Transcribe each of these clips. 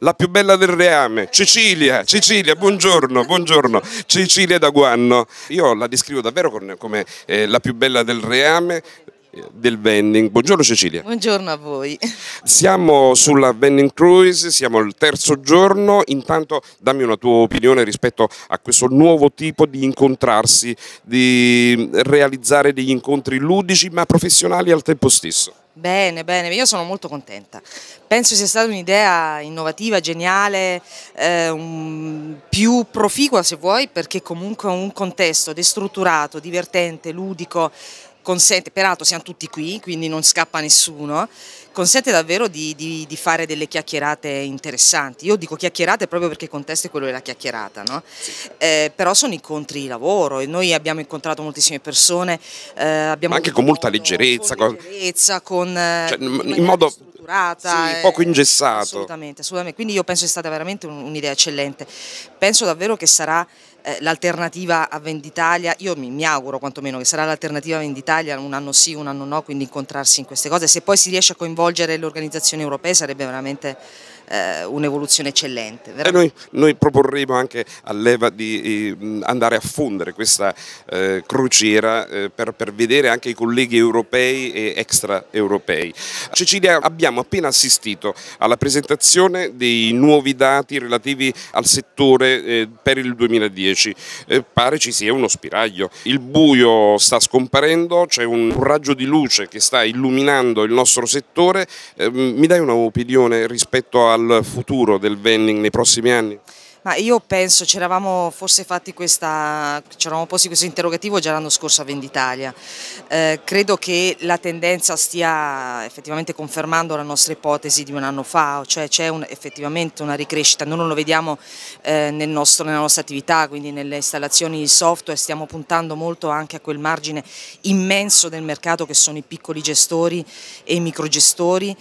la più bella del reame, Cecilia, Cecilia, buongiorno, buongiorno, Cecilia da Guanno. Io la descrivo davvero come eh, la più bella del reame, eh, del vending. Buongiorno Cecilia. Buongiorno a voi. Siamo sulla vending cruise, siamo al terzo giorno, intanto dammi una tua opinione rispetto a questo nuovo tipo di incontrarsi, di realizzare degli incontri ludici ma professionali al tempo stesso. Bene, bene, io sono molto contenta. Penso sia stata un'idea innovativa, geniale, eh, un, più proficua se vuoi, perché comunque un contesto destrutturato, divertente, ludico consente, peraltro siamo tutti qui, quindi non scappa nessuno, consente davvero di, di, di, fare delle chiacchierate interessanti. Io dico chiacchierate proprio perché il contesto è quello della chiacchierata, no? sì. eh, però sono incontri di lavoro e noi abbiamo incontrato moltissime persone. Eh, Ma anche con molta modo, leggerezza. Con leggerezza, con, eh, cioè, in, in modo strutturata. Sì, eh, poco ingessato. Assolutamente, assolutamente. Quindi io penso sia stata veramente un'idea eccellente. Penso davvero che sarà eh, l'alternativa a Venditalia, io mi, mi, auguro quantomeno che sarà l'alternativa a Venditalia un anno sì, un anno no, quindi incontrarsi in queste cose, se poi si riesce a coinvolgere le organizzazioni europee sarebbe veramente eh, un'evoluzione eccellente. Eh, noi, noi, proporremo anche all'Eva di eh, andare a fondere questa eh, crociera eh, per, per, vedere anche i colleghi europei e extraeuropei. Cecilia, abbiamo appena assistito alla presentazione dei nuovi dati relativi al settore eh, per il 2010. 10, eh, pare ci sia uno spiraglio. Il buio sta scomparendo, c'è un raggio di luce che sta illuminando il nostro settore. Eh, mi dai un'opinione rispetto al futuro del vending nei prossimi anni? Ma io penso, ci eravamo forse fatti questa, ci eravamo posti questo interrogativo già l'anno scorso a Venditalia. Eh, credo che la tendenza stia effettivamente confermando la nostra ipotesi di un anno fa, cioè c'è un, effettivamente una ricrescita, noi non lo vediamo eh, nel nostro, nella nostra attività, quindi nelle installazioni di software, stiamo puntando molto anche a quel margine immenso del mercato che sono i piccoli gestori e i microgestori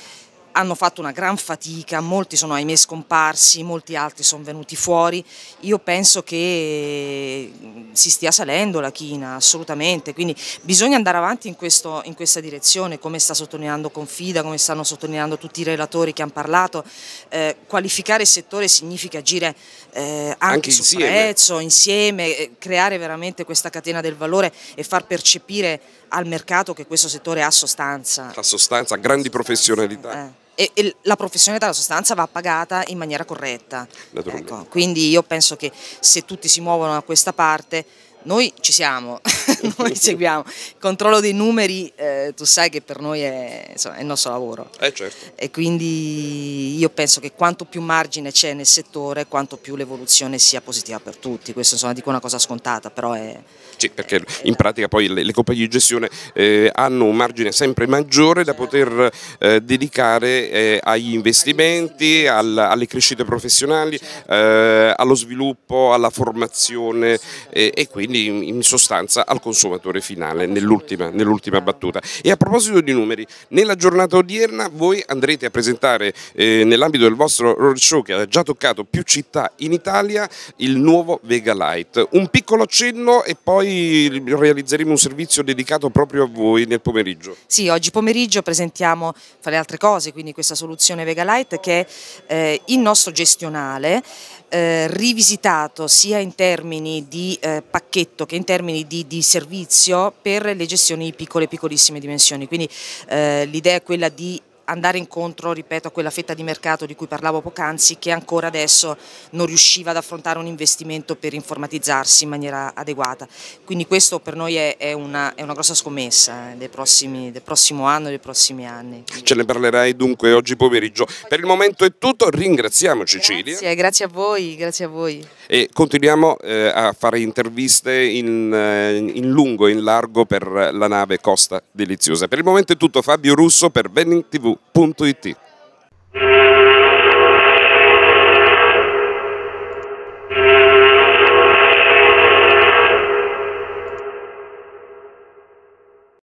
hanno fatto una gran fatica, molti sono ahimè scomparsi, molti altri sono venuti fuori, io penso che mm, si stia salendo la china assolutamente, quindi bisogna andare avanti in, questo, in questa direzione come sta sottolineando Confida, come stanno sottolineando tutti i relatori che hanno parlato, eh, qualificare il settore significa agire eh, anche, anche sul prezzo, insieme, creare veramente questa catena del valore e far percepire al mercato che questo settore ha sostanza. Ha sostanza, grandi sostanza, professionalità. Eh e, e la professione dalla sostanza va pagata in maniera corretta. Ecco, quindi io penso che se tutti si muovono a questa parte noi ci siamo, noi seguiamo. Il controllo dei numeri, eh, tu sai che per noi è, insomma, è il nostro lavoro. Eh certo. E quindi io penso che quanto più margine c'è nel settore, quanto più l'evoluzione sia positiva per tutti. Questo insomma dico una cosa scontata, però è... Sì, perché in pratica poi le, le, compagnie di gestione eh, hanno un margine sempre maggiore da certo. poter eh, dedicare eh, agli investimenti, al, alle crescite professionali, certo. eh, allo sviluppo, alla formazione e quindi in sostanza al consumatore finale nell'ultima nell battuta. E a proposito di numeri, nella giornata odierna voi andrete a presentare eh, nell'ambito del vostro roadshow che ha già toccato più città in Italia il nuovo Vega Light. Un piccolo accenno e poi realizzeremo un servizio dedicato proprio a voi nel pomeriggio. Sì, oggi pomeriggio presentiamo fra le altre cose quindi questa soluzione Vega Light che è eh, il nostro gestionale eh, rivisitato sia in termini di eh, pacchetti detto che in termini di, di servizio per le gestioni di piccole e piccolissime dimensioni, quindi eh, l'idea è quella di andare incontro, ripeto, a quella fetta di mercato di cui parlavo poc'anzi che ancora adesso non riusciva ad affrontare un investimento per informatizzarsi in maniera adeguata. Quindi questo per noi è, è, una, è una, grossa scommessa eh, del, prossimi, del prossimo anno e dei prossimi anni. Ce ne parlerai dunque oggi pomeriggio. Per il momento è tutto, ringraziamo Cecilia. Grazie, eh, grazie a voi, grazie a voi. E continuiamo eh, a fare interviste in, eh, in lungo e in largo per la nave Costa Deliziosa. Per il momento è tutto, Fabio Russo per Benning TV. it